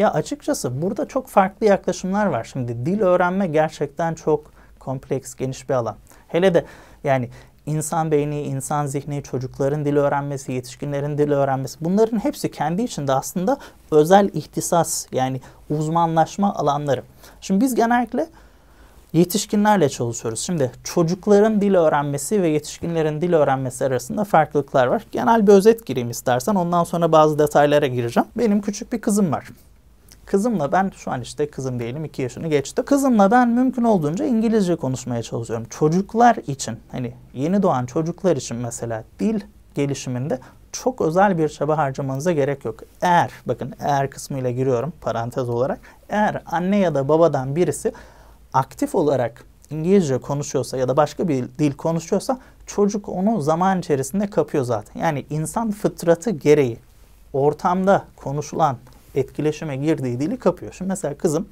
Ya açıkçası burada çok farklı yaklaşımlar var. Şimdi dil öğrenme gerçekten çok kompleks, geniş bir alan. Hele de yani insan beyni, insan zihni, çocukların dil öğrenmesi, yetişkinlerin dil öğrenmesi bunların hepsi kendi içinde aslında özel ihtisas yani uzmanlaşma alanları. Şimdi biz genellikle yetişkinlerle çalışıyoruz. Şimdi çocukların dil öğrenmesi ve yetişkinlerin dil öğrenmesi arasında farklılıklar var. Genel bir özet gireyim istersen ondan sonra bazı detaylara gireceğim. Benim küçük bir kızım var. Kızımla ben şu an işte kızım diyelim 2 yaşını geçti. Kızımla ben mümkün olduğunca İngilizce konuşmaya çalışıyorum. Çocuklar için hani yeni doğan çocuklar için mesela dil gelişiminde çok özel bir çaba harcamanıza gerek yok. Eğer bakın eğer kısmıyla giriyorum parantez olarak. Eğer anne ya da babadan birisi aktif olarak İngilizce konuşuyorsa ya da başka bir dil konuşuyorsa çocuk onu zaman içerisinde kapıyor zaten. Yani insan fıtratı gereği ortamda konuşulan etkileşime girdiği dili kapıyor. Şimdi mesela kızım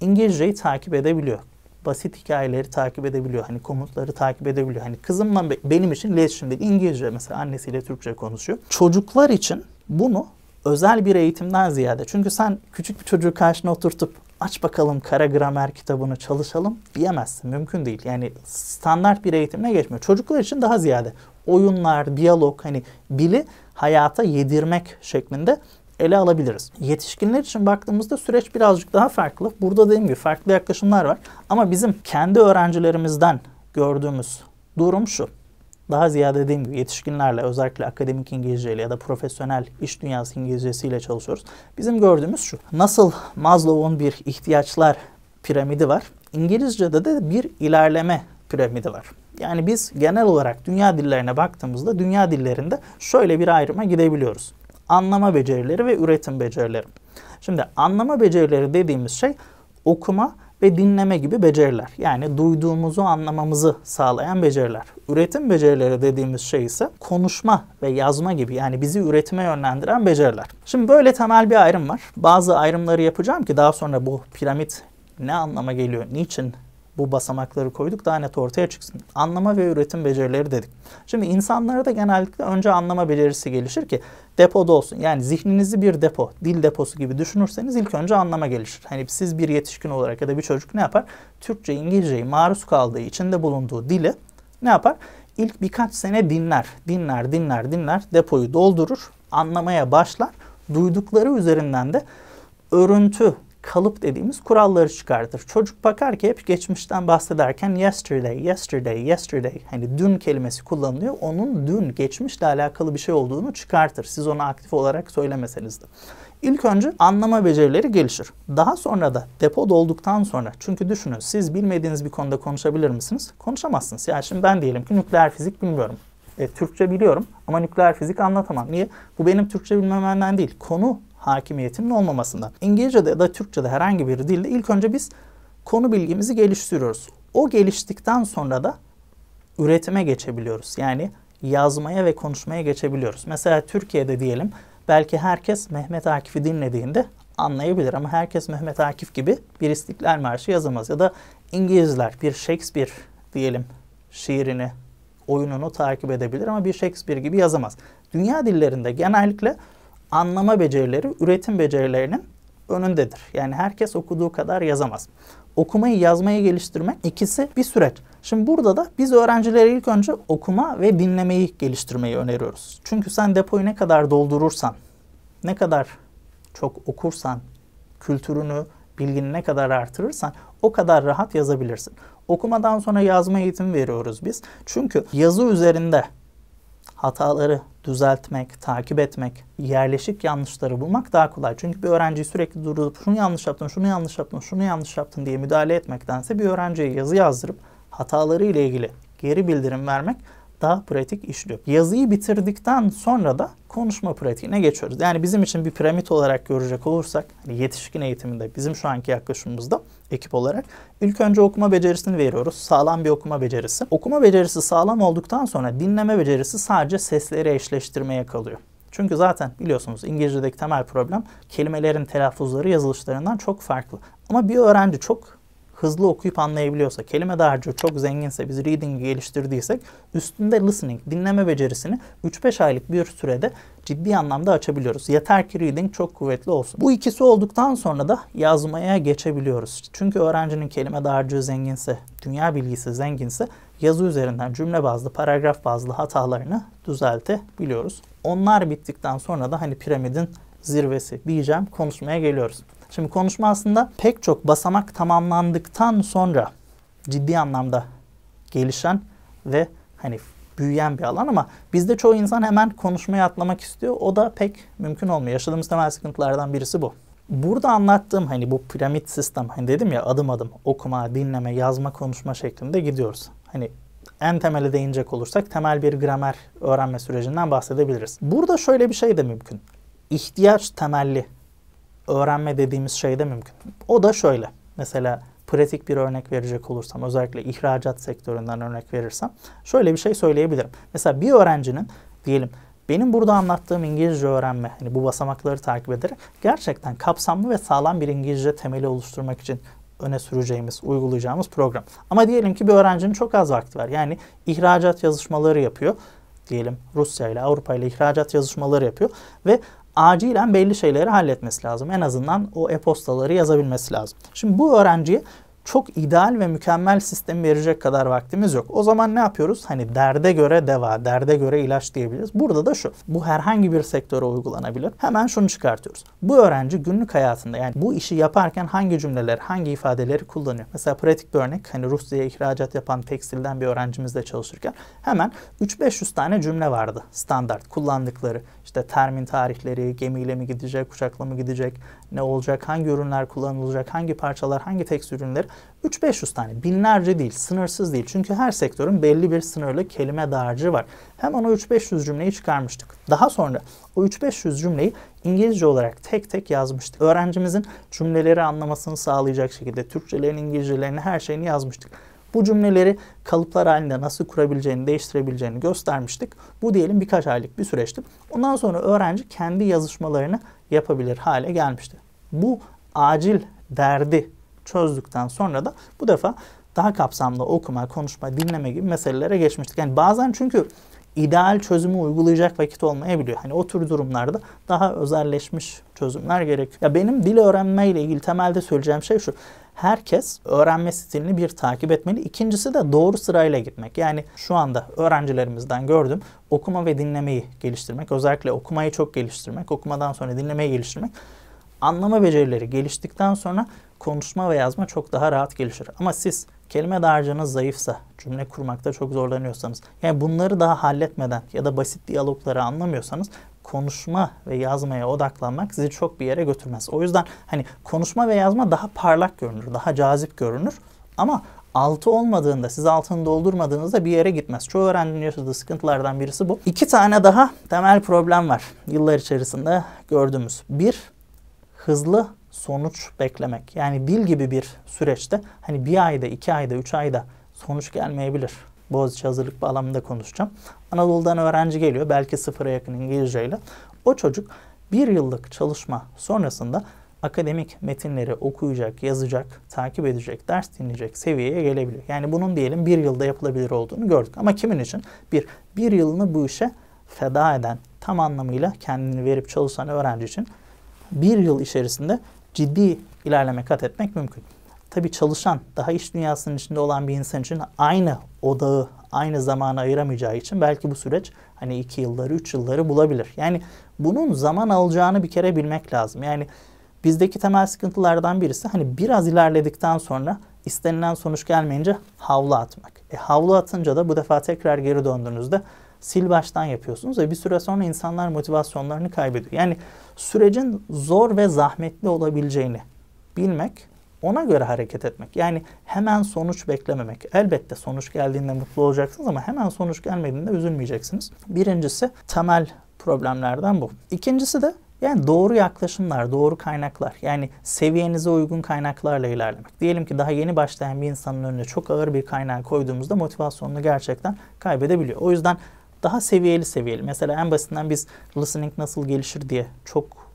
İngilizceyi takip edebiliyor. Basit hikayeleri takip edebiliyor. Hani komutları takip edebiliyor. Hani kızımla be, benim için iletişim değil. İngilizce mesela annesiyle Türkçe konuşuyor. Çocuklar için bunu özel bir eğitimden ziyade. Çünkü sen küçük bir çocuğu karşına oturtup aç bakalım kara gramer kitabını çalışalım diyemezsin. Mümkün değil. Yani standart bir eğitimle geçmiyor. Çocuklar için daha ziyade oyunlar, diyalog hani bili hayata yedirmek şeklinde ele alabiliriz. Yetişkinler için baktığımızda süreç birazcık daha farklı. Burada dediğim gibi farklı yaklaşımlar var. Ama bizim kendi öğrencilerimizden gördüğümüz durum şu. Daha ziyade dediğim gibi yetişkinlerle özellikle akademik İngilizce ile ya da profesyonel iş dünyası İngilizcesi ile çalışıyoruz. Bizim gördüğümüz şu. Nasıl Maslow'un bir ihtiyaçlar piramidi var. İngilizce'de de bir ilerleme piramidi var. Yani biz genel olarak dünya dillerine baktığımızda dünya dillerinde şöyle bir ayrıma gidebiliyoruz anlama becerileri ve üretim becerileri. Şimdi anlama becerileri dediğimiz şey okuma ve dinleme gibi beceriler. Yani duyduğumuzu anlamamızı sağlayan beceriler. Üretim becerileri dediğimiz şey ise konuşma ve yazma gibi yani bizi üretime yönlendiren beceriler. Şimdi böyle temel bir ayrım var. Bazı ayrımları yapacağım ki daha sonra bu piramit ne anlama geliyor, niçin bu basamakları koyduk daha net ortaya çıksın. Anlama ve üretim becerileri dedik. Şimdi insanlarda genellikle önce anlama becerisi gelişir ki depoda olsun. Yani zihninizi bir depo, dil deposu gibi düşünürseniz ilk önce anlama gelişir. Hani siz bir yetişkin olarak ya da bir çocuk ne yapar? Türkçe, İngilizceyi maruz kaldığı, içinde bulunduğu dili ne yapar? İlk birkaç sene dinler, dinler, dinler, dinler, depoyu doldurur, anlamaya başlar. Duydukları üzerinden de örüntü kalıp dediğimiz kuralları çıkartır. Çocuk bakar ki hep geçmişten bahsederken yesterday, yesterday, yesterday hani dün kelimesi kullanılıyor. Onun dün geçmişle alakalı bir şey olduğunu çıkartır. Siz onu aktif olarak söylemeseniz de. İlk önce anlama becerileri gelişir. Daha sonra da depo dolduktan sonra çünkü düşünün siz bilmediğiniz bir konuda konuşabilir misiniz? Konuşamazsınız. Yani şimdi ben diyelim ki nükleer fizik bilmiyorum. E, Türkçe biliyorum ama nükleer fizik anlatamam. Niye? Bu benim Türkçe bilmemenden değil. Konu hakimiyetinin olmamasından. İngilizce'de ya da Türkçe'de herhangi bir dilde ilk önce biz konu bilgimizi geliştiriyoruz. O geliştikten sonra da üretime geçebiliyoruz. Yani yazmaya ve konuşmaya geçebiliyoruz. Mesela Türkiye'de diyelim belki herkes Mehmet Akif'i dinlediğinde anlayabilir ama herkes Mehmet Akif gibi bir İstiklal Marşı yazamaz. Ya da İngilizler bir Shakespeare diyelim şiirini, oyununu takip edebilir ama bir Shakespeare gibi yazamaz. Dünya dillerinde genellikle anlama becerileri üretim becerilerinin önündedir. Yani herkes okuduğu kadar yazamaz. Okumayı yazmayı geliştirmek ikisi bir süreç. Şimdi burada da biz öğrencilere ilk önce okuma ve dinlemeyi geliştirmeyi öneriyoruz. Çünkü sen depoyu ne kadar doldurursan, ne kadar çok okursan, kültürünü, bilgini ne kadar artırırsan o kadar rahat yazabilirsin. Okumadan sonra yazma eğitimi veriyoruz biz. Çünkü yazı üzerinde hataları düzeltmek, takip etmek, yerleşik yanlışları bulmak daha kolay. Çünkü bir öğrenci sürekli durup, şunu yanlış yaptın, şunu yanlış yaptın, şunu yanlış yaptın diye müdahale etmektense bir öğrenciye yazı yazdırıp hataları ile ilgili geri bildirim vermek daha pratik işliyor. Yazıyı bitirdikten sonra da konuşma pratiğine geçiyoruz. Yani bizim için bir piramit olarak görecek olursak hani yetişkin eğitiminde bizim şu anki yaklaşımımızda ekip olarak ilk önce okuma becerisini veriyoruz. Sağlam bir okuma becerisi. Okuma becerisi sağlam olduktan sonra dinleme becerisi sadece sesleri eşleştirmeye kalıyor. Çünkü zaten biliyorsunuz İngilizce'deki temel problem kelimelerin telaffuzları yazılışlarından çok farklı. Ama bir öğrenci çok hızlı okuyup anlayabiliyorsa, kelime dağarcığı çok zenginse, biz reading'i geliştirdiysek üstünde listening, dinleme becerisini 3-5 aylık bir sürede ciddi anlamda açabiliyoruz. Yeter ki reading çok kuvvetli olsun. Bu ikisi olduktan sonra da yazmaya geçebiliyoruz. Çünkü öğrencinin kelime dağarcığı zenginse, dünya bilgisi zenginse yazı üzerinden cümle bazlı, paragraf bazlı hatalarını düzeltebiliyoruz. Onlar bittikten sonra da hani piramidin zirvesi diyeceğim konuşmaya geliyoruz. Şimdi konuşma aslında pek çok basamak tamamlandıktan sonra ciddi anlamda gelişen ve hani büyüyen bir alan ama bizde çoğu insan hemen konuşmaya atlamak istiyor. O da pek mümkün olmuyor. Yaşadığımız temel sıkıntılardan birisi bu. Burada anlattığım hani bu piramit sistem hani dedim ya adım adım okuma, dinleme, yazma, konuşma şeklinde gidiyoruz. Hani en temele değinecek olursak temel bir gramer öğrenme sürecinden bahsedebiliriz. Burada şöyle bir şey de mümkün. İhtiyaç temelli öğrenme dediğimiz şey de mümkün. O da şöyle. Mesela pratik bir örnek verecek olursam özellikle ihracat sektöründen örnek verirsem şöyle bir şey söyleyebilirim. Mesela bir öğrencinin diyelim benim burada anlattığım İngilizce öğrenme, hani bu basamakları takip ederek gerçekten kapsamlı ve sağlam bir İngilizce temeli oluşturmak için öne süreceğimiz, uygulayacağımız program. Ama diyelim ki bir öğrencinin çok az vakti var. Yani ihracat yazışmaları yapıyor. Diyelim Rusya ile Avrupa ile ihracat yazışmaları yapıyor ve acilen belli şeyleri halletmesi lazım. En azından o e-postaları yazabilmesi lazım. Şimdi bu öğrenciye çok ideal ve mükemmel sistemi verecek kadar vaktimiz yok. O zaman ne yapıyoruz? Hani derde göre deva, derde göre ilaç diyebiliriz. Burada da şu, bu herhangi bir sektöre uygulanabilir. Hemen şunu çıkartıyoruz. Bu öğrenci günlük hayatında yani bu işi yaparken hangi cümleler, hangi ifadeleri kullanıyor? Mesela pratik bir örnek hani Rusya'ya ihracat yapan tekstilden bir öğrencimizle çalışırken hemen 3-500 tane cümle vardı standart kullandıkları. İşte termin tarihleri, gemiyle mi gidecek, uçakla mı gidecek, ne olacak, hangi ürünler kullanılacak, hangi parçalar, hangi tekstil ürünleri 3-500 tane, binlerce değil, sınırsız değil. Çünkü her sektörün belli bir sınırlı kelime dağarcığı var. Hemen o 3-500 cümleyi çıkarmıştık. Daha sonra o 3-500 cümleyi İngilizce olarak tek tek yazmıştık. Öğrencimizin cümleleri anlamasını sağlayacak şekilde Türkçelerin İngilizcelerini, her şeyini yazmıştık. Bu cümleleri kalıplar halinde nasıl kurabileceğini, değiştirebileceğini göstermiştik. Bu diyelim birkaç aylık bir süreçti. Ondan sonra öğrenci kendi yazışmalarını yapabilir hale gelmişti. Bu acil derdi çözdükten sonra da bu defa daha kapsamlı okuma, konuşma, dinleme gibi meselelere geçmiştik. Yani bazen çünkü ideal çözümü uygulayacak vakit olmayabiliyor. Hani o tür durumlarda daha özelleşmiş çözümler gerekiyor. Ya benim dil öğrenme ile ilgili temelde söyleyeceğim şey şu. Herkes öğrenme stilini bir takip etmeli. İkincisi de doğru sırayla gitmek. Yani şu anda öğrencilerimizden gördüm okuma ve dinlemeyi geliştirmek. Özellikle okumayı çok geliştirmek, okumadan sonra dinlemeyi geliştirmek anlama becerileri geliştikten sonra konuşma ve yazma çok daha rahat gelişir. Ama siz kelime dağarcığınız zayıfsa, cümle kurmakta çok zorlanıyorsanız, yani bunları daha halletmeden ya da basit diyalogları anlamıyorsanız konuşma ve yazmaya odaklanmak sizi çok bir yere götürmez. O yüzden hani konuşma ve yazma daha parlak görünür, daha cazip görünür ama altı olmadığında, siz altını doldurmadığınızda bir yere gitmez. Çoğu öğrencinin yaşadığı sıkıntılardan birisi bu. İki tane daha temel problem var yıllar içerisinde gördüğümüz. Bir, hızlı sonuç beklemek. Yani dil gibi bir süreçte hani bir ayda, iki ayda, üç ayda sonuç gelmeyebilir. Boğaziçi hazırlık bağlamında konuşacağım. Anadolu'dan öğrenci geliyor belki sıfıra yakın İngilizceyle. O çocuk bir yıllık çalışma sonrasında akademik metinleri okuyacak, yazacak, takip edecek, ders dinleyecek seviyeye gelebiliyor. Yani bunun diyelim bir yılda yapılabilir olduğunu gördük. Ama kimin için? Bir, bir yılını bu işe feda eden, tam anlamıyla kendini verip çalışan öğrenci için bir yıl içerisinde ciddi ilerleme kat etmek mümkün. Tabii çalışan, daha iş dünyasının içinde olan bir insan için aynı odağı, aynı zamanı ayıramayacağı için belki bu süreç hani iki yılları, üç yılları bulabilir. Yani bunun zaman alacağını bir kere bilmek lazım. Yani bizdeki temel sıkıntılardan birisi hani biraz ilerledikten sonra istenilen sonuç gelmeyince havlu atmak. E, havlu atınca da bu defa tekrar geri döndüğünüzde sil baştan yapıyorsunuz ve bir süre sonra insanlar motivasyonlarını kaybediyor. Yani sürecin zor ve zahmetli olabileceğini bilmek, ona göre hareket etmek. Yani hemen sonuç beklememek. Elbette sonuç geldiğinde mutlu olacaksınız ama hemen sonuç gelmediğinde üzülmeyeceksiniz. Birincisi temel problemlerden bu. İkincisi de yani doğru yaklaşımlar, doğru kaynaklar. Yani seviyenize uygun kaynaklarla ilerlemek. Diyelim ki daha yeni başlayan bir insanın önüne çok ağır bir kaynağı koyduğumuzda motivasyonunu gerçekten kaybedebiliyor. O yüzden daha seviyeli seviyeli. Mesela en basitinden biz listening nasıl gelişir diye çok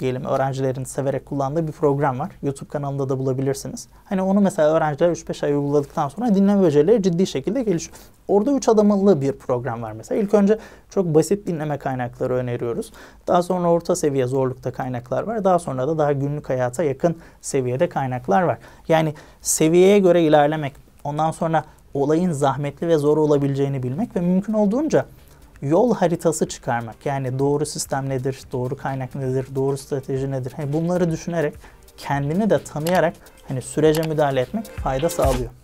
diyelim öğrencilerin severek kullandığı bir program var. YouTube kanalında da bulabilirsiniz. Hani onu mesela öğrenciler 3-5 ay uyguladıktan sonra dinleme becerileri ciddi şekilde gelişiyor. Orada 3 adamalı bir program var mesela. İlk önce çok basit dinleme kaynakları öneriyoruz. Daha sonra orta seviye zorlukta kaynaklar var. Daha sonra da daha günlük hayata yakın seviyede kaynaklar var. Yani seviyeye göre ilerlemek. Ondan sonra olayın zahmetli ve zor olabileceğini bilmek ve mümkün olduğunca yol haritası çıkarmak. Yani doğru sistem nedir, doğru kaynak nedir, doğru strateji nedir? Hani bunları düşünerek kendini de tanıyarak hani sürece müdahale etmek fayda sağlıyor.